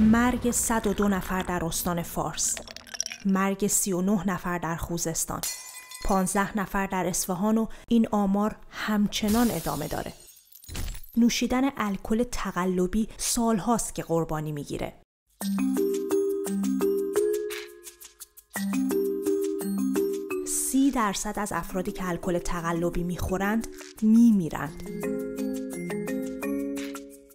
مرگ 102 نفر در استان فارس مرگ 39 نفر در خوزستان 15 نفر در اصفهان و این آمار همچنان ادامه داره نوشیدن الکل تقلبی سالهاست که قربانی میگیره سی درصد از افرادی که الکل تقلبی میخورند میمیرند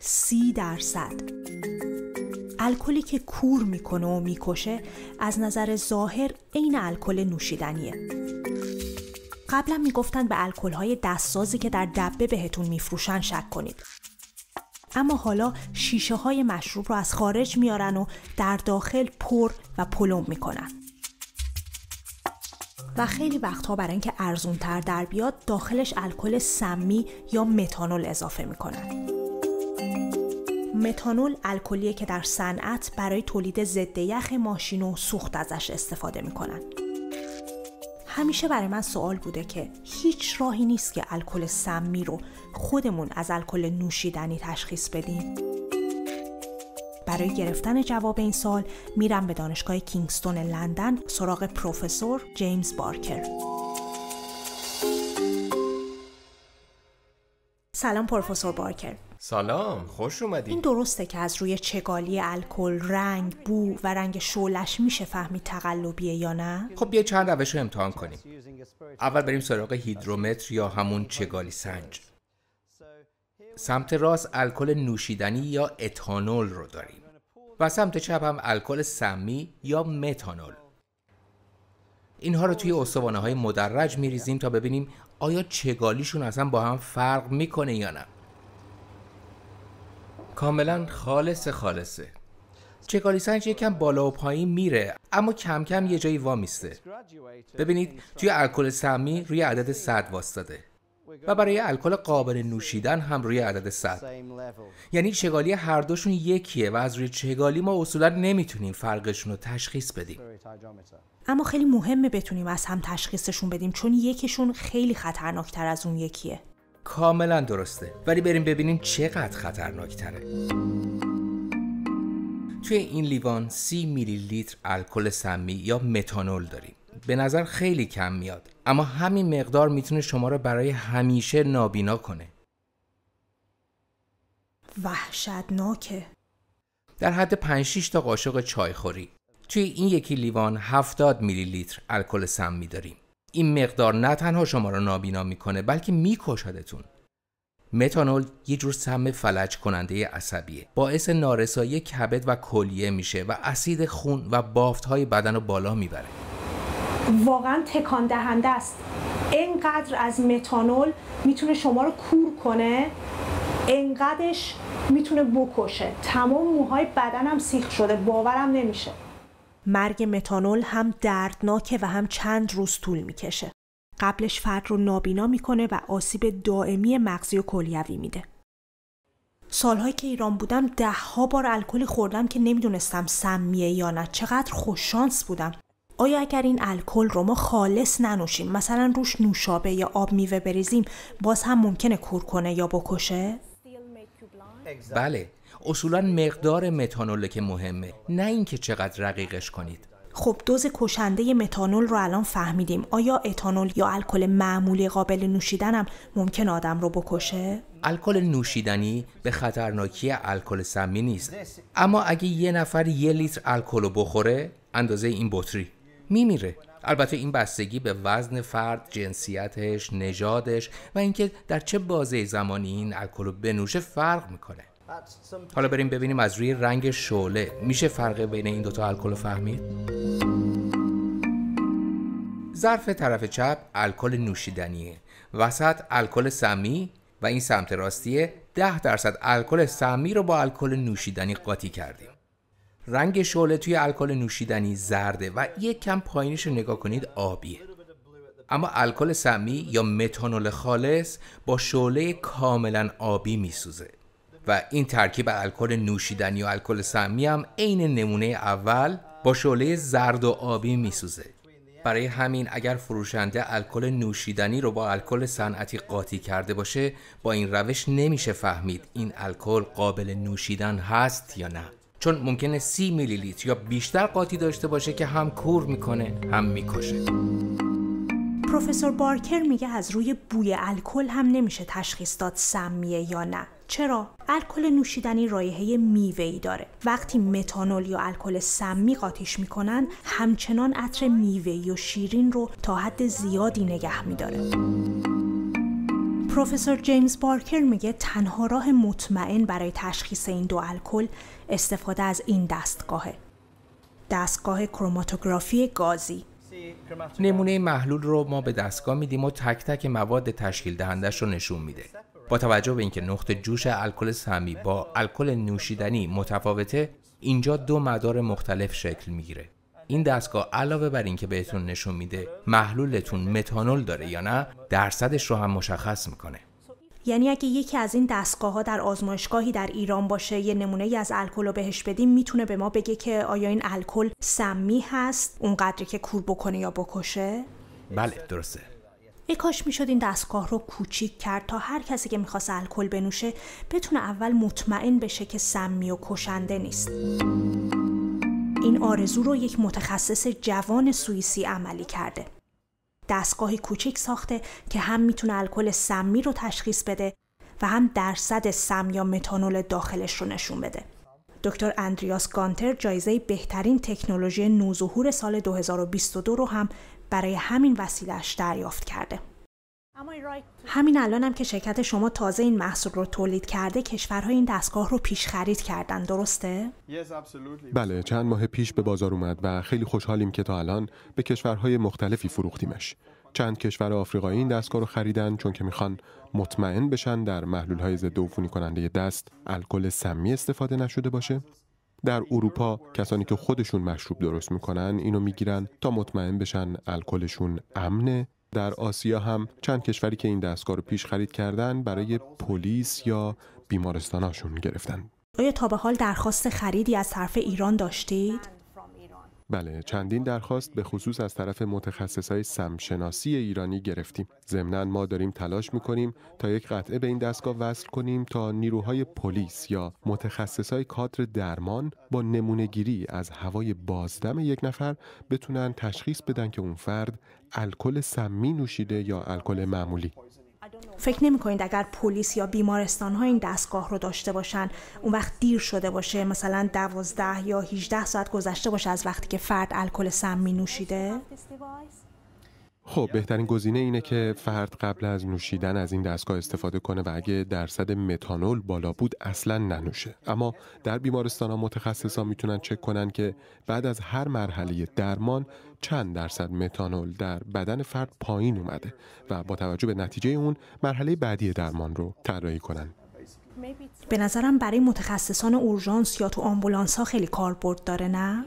سی درصد الکلی که کور میکنه و میکشه از نظر ظاهر عین الکل نوشیدنیه قبلا میگفتن به الکل های دستسازی که در دبه بهتون میفروشن شک کنید اما حالا شیشه های مشروب رو از خارج میارن و در داخل پر و پلم میکنن و خیلی وقتها برای اینکه ارزونتر در بیاد داخلش الکل سمی یا متانول اضافه میکنن متانول الکلیه که در صنعت برای تولید ضد یخ ماشین و سوخت ازش استفاده میکنن همیشه برای من سوال بوده که هیچ راهی نیست که الکل سمی رو خودمون از الکل نوشیدنی تشخیص بدیم برای گرفتن جواب این سال میرم به دانشگاه کینگستون لندن سراغ پروفسور جیمز بارکر سلام پروفسور بارکر سلام خوش اومدی این درسته که از روی چگالی الکل رنگ بو و رنگ شولش میشه فهمید تقلبیه یا نه خب یه چند روش رو امتحان کنیم اول بریم سراغ هیدرومتر یا همون چگالی سنج سمت راست الکل نوشیدنی یا اتانول رو داریم و سمت چپ هم الکل سمی یا متانول اینها رو توی استوانه های مدرج میریزیم تا ببینیم آیا چگالیشون اصلا با هم فرق میکنه یا نه کاملا خالص خالصه چگالی سنج یکم بالا و پایین میره اما کم کم یه جایی وامیسته ببینید توی الکل سمی روی عدد 100 واستاده و برای الکل قابل نوشیدن هم روی عدد 100 یعنی چگالی هر دوشون یکیه و از روی چگالی ما اصولا نمیتونیم فرقشون رو تشخیص بدیم اما خیلی مهمه بتونیم از هم تشخیصشون بدیم چون یکیشون خیلی خطرناکتر از اون یکیه کاملا درسته ولی بریم ببینیم چقدر خطرناکتره توی این لیوان سی میلی لیتر الکل سمی یا متانول داریم به نظر خیلی کم میاد اما همین مقدار میتونه شما را برای همیشه نابینا کنه وحشتناکه در حد 5 تا قاشق خوری. توی این یکی لیوان 70 میلی لیتر الکل سمی داریم این مقدار نه تنها شما را نابینا میکنه بلکه میکشدتون متانول یه جور سم فلج کننده عصبیه باعث نارسایی کبد و کلیه میشه و اسید خون و بافت های بدن رو بالا میبره واقعا تکان دهنده است انقدر از متانول میتونه شما رو کور کنه انقدرش میتونه بکشه تمام موهای بدنم سیخ شده باورم نمیشه مرگ متانول هم دردناکه و هم چند روز طول میکشه. قبلش فرد رو نابینا میکنه و آسیب دائمی مغزی و کلیوی میده. سالهایی که ایران بودم دهها بار الکلی خوردم که نمیدونستم سمیه یا نه چقدر خوششانس بودم آیا اگر این الکل رو ما خالص ننوشیم مثلا روش نوشابه یا آب میوه بریزیم باز هم ممکنه کور کنه یا بکشه بله اصولا مقدار متانول که مهمه نه اینکه چقدر رقیقش کنید خب دوز کشنده متانول رو الان فهمیدیم آیا اتانول یا الکل معمولی قابل نوشیدن هم ممکن آدم رو بکشه الکل نوشیدنی به خطرناکی الکل سمی نیست اما اگه یه نفر یه لیتر الکل رو بخوره اندازه این بطری میمیره البته این بستگی به وزن فرد، جنسیتش، نژادش و اینکه در چه بازه زمانی این الکل رو بنوشه فرق میکنه. حالا بریم ببینیم از روی رنگ شعله میشه فرق بین این دوتا الکل رو فهمید؟ ظرف طرف چپ الکل نوشیدنیه وسط الکل سمی و این سمت راستیه 10 درصد الکل سمی رو با الکل نوشیدنی قاطی کردیم رنگ شعله توی الکل نوشیدنی زرده و یک کم پایینش رو نگاه کنید آبیه اما الکل سمی یا متانول خالص با شعله کاملا آبی میسوزه و این ترکیب الکل نوشیدنی و الکل سمی هم عین نمونه اول با شعله زرد و آبی میسوزه برای همین اگر فروشنده الکل نوشیدنی رو با الکل صنعتی قاطی کرده باشه با این روش نمیشه فهمید این الکل قابل نوشیدن هست یا نه چون ممکنه سی میلی لیتر یا بیشتر قاطی داشته باشه که هم کور میکنه هم میکشه پروفسور بارکر میگه از روی بوی الکل هم نمیشه تشخیص داد سمیه یا نه چرا الکل نوشیدنی رایحه میوه‌ای داره وقتی متانول یا الکل سمی قاطیش میکنن همچنان عطر میوه و شیرین رو تا حد زیادی نگه میداره پروفسور جیمز بارکر میگه تنها راه مطمئن برای تشخیص این دو الکل استفاده از این دستگاهه دستگاه کروماتوگرافی گازی نمونه محلول رو ما به دستگاه میدیم و تک تک مواد تشکیل دهندش رو نشون میده با توجه به اینکه نقطه جوش الکل سمی با الکل نوشیدنی متفاوته اینجا دو مدار مختلف شکل میگیره این دستگاه علاوه بر اینکه بهتون نشون میده محلولتون متانول داره یا نه درصدش رو هم مشخص میکنه یعنی اگه یکی از این دستگاه ها در آزمایشگاهی در ایران باشه یه نمونه از الکل رو بهش بدیم میتونه به ما بگه که آیا این الکل سمی هست اونقدری که کور بکنه یا بکشه بله درسته ای کاش میشد این دستگاه رو کوچیک کرد تا هر کسی که میخواست الکل بنوشه بتونه اول مطمئن بشه که سمی و کشنده نیست این آرزو رو یک متخصص جوان سوئیسی عملی کرده دستگاهی کوچیک ساخته که هم میتونه الکل سمی رو تشخیص بده و هم درصد سم یا متانول داخلش رو نشون بده. دکتر اندریاس گانتر جایزه بهترین تکنولوژی نوظهور سال 2022 رو هم برای همین وسیلهش دریافت کرده. همین الانم هم که شرکت شما تازه این محصول رو تولید کرده کشورها این دستگاه رو پیش خرید کردن درسته؟ بله چند ماه پیش به بازار اومد و خیلی خوشحالیم که تا الان به کشورهای مختلفی فروختیمش چند کشور آفریقایی این دستگاه رو خریدن چون که میخوان مطمئن بشن در محلول های ضد عفونی کننده دست الکل سمی استفاده نشده باشه در اروپا کسانی که خودشون مشروب درست میکنن اینو میگیرن تا مطمئن بشن الکلشون امنه در آسیا هم چند کشوری که این دستگاه رو پیش خرید کردن برای پلیس یا بیمارستانهاشون گرفتن آیا تا به حال درخواست خریدی از طرف ایران داشتید؟ بله چندین درخواست به خصوص از طرف متخصص های سمشناسی ایرانی گرفتیم ضمنا ما داریم تلاش میکنیم تا یک قطعه به این دستگاه وصل کنیم تا نیروهای پلیس یا متخصص های کادر درمان با نمونهگیری از هوای بازدم یک نفر بتونن تشخیص بدن که اون فرد الکل سمی نوشیده یا الکل معمولی فکر نمی کنید اگر پلیس یا بیمارستان ها این دستگاه رو داشته باشن اون وقت دیر شده باشه مثلا دوازده یا 18 ساعت گذشته باشه از وقتی که فرد الکل سم می نوشیده خب بهترین گزینه اینه که فرد قبل از نوشیدن از این دستگاه استفاده کنه و اگه درصد متانول بالا بود اصلا ننوشه اما در بیمارستان ها متخصصان میتونن چک کنن که بعد از هر مرحله درمان چند درصد متانول در بدن فرد پایین اومده و با توجه به نتیجه اون مرحله بعدی درمان رو طراحی کنن به نظرم برای متخصصان اورژانس یا تو آمبولانس ها خیلی کاربرد داره نه؟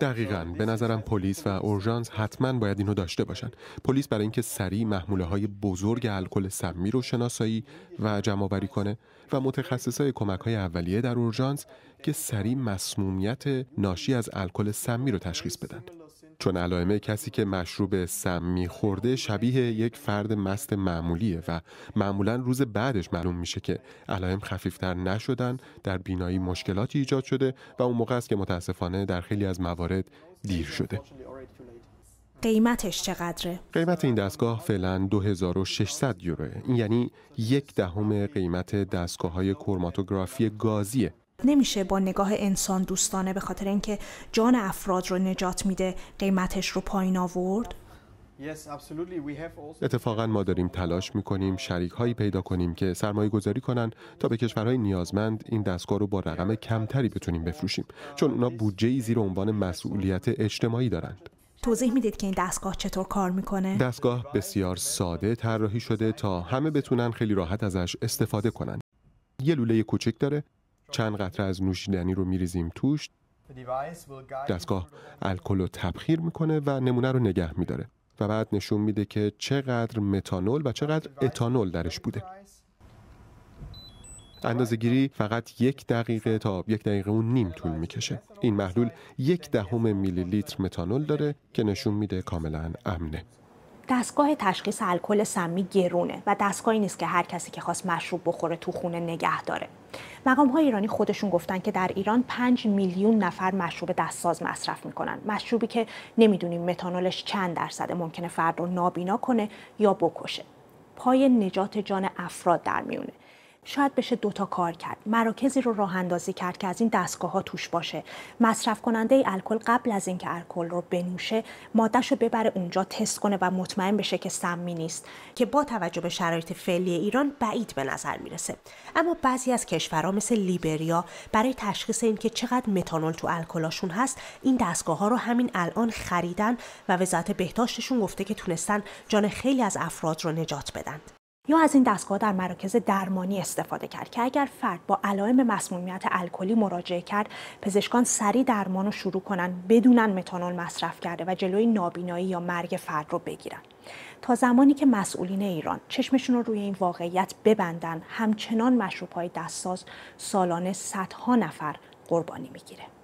دقیقا به نظرم پلیس و اورژانس حتما باید اینو داشته باشند پلیس برای اینکه سریع محموله های بزرگ الکل سمی رو شناسایی و جمع کنه و متخصص های کمک های اولیه در اورژانس که سریع مسمومیت ناشی از الکل سمی رو تشخیص بدن چون علائم کسی که مشروب سم میخورده شبیه یک فرد مست معمولیه و معمولا روز بعدش معلوم میشه که علائم خفیفتر نشدن در بینایی مشکلاتی ایجاد شده و اون موقع است که متاسفانه در خیلی از موارد دیر شده قیمتش چقدره؟ قیمت این دستگاه فعلا 2600 یوروه. این یعنی یک دهم قیمت دستگاه های کرماتوگرافی گازیه نمیشه با نگاه انسان دوستانه به خاطر اینکه جان افراد رو نجات میده قیمتش رو پایین آورد اتفاقا ما داریم تلاش میکنیم شریک هایی پیدا کنیم که سرمایه گذاری کنن تا به کشورهای نیازمند این دستگاه رو با رقم کمتری بتونیم بفروشیم چون اونا بودجه زیر عنوان مسئولیت اجتماعی دارند توضیح میدید که این دستگاه چطور کار میکنه؟ دستگاه بسیار ساده طراحی شده تا همه بتونن خیلی راحت ازش استفاده کنن. یه لوله کوچک داره چند قطره از نوشیدنی رو میریزیم توش دستگاه الکل رو تبخیر میکنه و نمونه رو نگه میداره و بعد نشون میده که چقدر متانول و چقدر اتانول درش بوده اندازه گیری فقط یک دقیقه تا یک دقیقه اون نیم طول میکشه این محلول یک دهم میلی لیتر متانول داره که نشون میده کاملا امنه دستگاه تشخیص الکل سمی گرونه و دستگاهی نیست که هر کسی که خواست مشروب بخوره تو خونه نگه داره مقام های ایرانی خودشون گفتن که در ایران 5 میلیون نفر مشروب دستساز مصرف میکنن مشروبی که نمیدونیم متانولش چند درصده ممکنه فرد رو نابینا کنه یا بکشه پای نجات جان افراد در میونه شاید بشه دوتا کار کرد مراکزی رو راه اندازی کرد که از این دستگاه ها توش باشه مصرف کننده الکل قبل از اینکه الکل رو بنوشه مادهش رو ببره اونجا تست کنه و مطمئن بشه که سمی نیست که با توجه به شرایط فعلی ایران بعید به نظر میرسه اما بعضی از کشورها مثل لیبریا برای تشخیص اینکه چقدر متانول تو الکلاشون هست این دستگاه ها رو همین الان خریدن و وزارت بهداشتشون گفته که تونستن جان خیلی از افراد رو نجات بدن یا از این دستگاه در مراکز درمانی استفاده کرد که اگر فرد با علائم مسمومیت الکلی مراجعه کرد پزشکان سریع درمان رو شروع کنن بدونن متانول مصرف کرده و جلوی نابینایی یا مرگ فرد رو بگیرن تا زمانی که مسئولین ایران چشمشون رو روی این واقعیت ببندن همچنان مشروبهای دستساز سالانه صدها نفر قربانی میگیره